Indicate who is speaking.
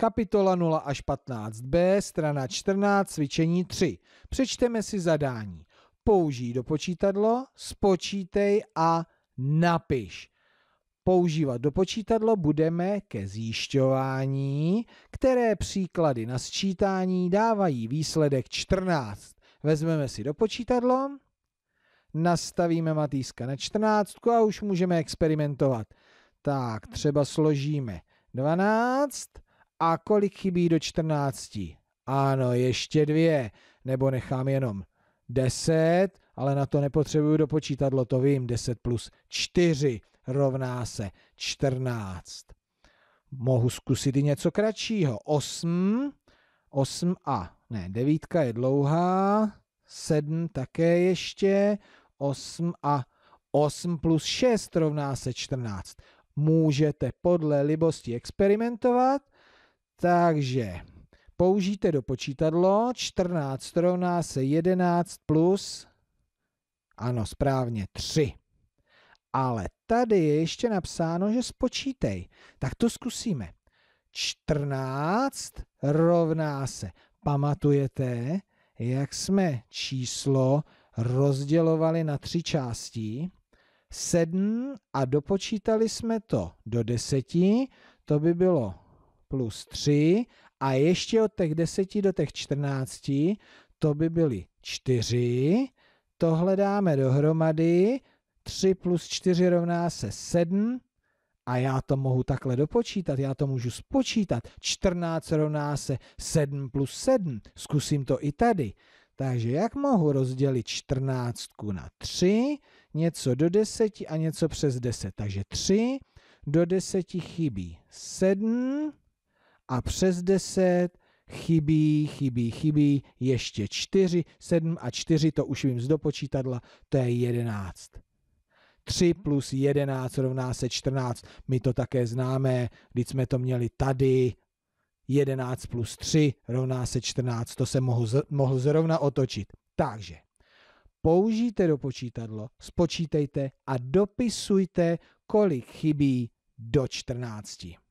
Speaker 1: Kapitola 0 až 15b, strana 14, cvičení 3. Přečteme si zadání. Použij do počítadlo, spočítej a napiš. Používat do počítadlo budeme ke zjišťování, které příklady na sčítání dávají výsledek 14. Vezmeme si do počítadlo, nastavíme Matýska na 14 a už můžeme experimentovat. Tak, třeba složíme 12, a kolik chybí do 14? Ano, ještě dvě, nebo nechám jenom 10, ale na to nepotřebuju dopočítadlo, to vím, 10 plus 4 rovná se 14. Mohu zkusit i něco kratšího, 8, 8 a, ne, 9 je dlouhá, 7 také ještě, 8 a 8 plus 6 rovná se 14. Můžete podle libosti experimentovat, takže použijte do počítadlo 14 rovná se 11 plus, ano, správně, 3. Ale tady je ještě napsáno, že spočítej. Tak to zkusíme. 14 rovná se. Pamatujete, jak jsme číslo rozdělovali na tři části? 7 a dopočítali jsme to do 10. To by bylo plus 3 a ještě od těch 10 do těch 14, to by byly 4. Tohle dáme dohromady. 3 plus 4 rovná se 7. A já to mohu takhle dopočítat, já to můžu spočítat. 14 rovná se 7 plus 7. Zkusím to i tady. Takže jak mohu rozdělit 14 na 3, něco do 10 a něco přes 10. Takže 3 do 10 chybí 7 a přes 10 chybí, chybí, chybí ještě 4, 7 a 4 to už vím z dopočítadla, to je 11. 3 plus 11 rovná se 14. My to také známe, když jsme to měli tady. 11 plus 3 rovná se 14. To se mohl, mohl zrovna otočit. Takže použijte do počítadlo, spočítejte a dopisujte, kolik chybí do 14.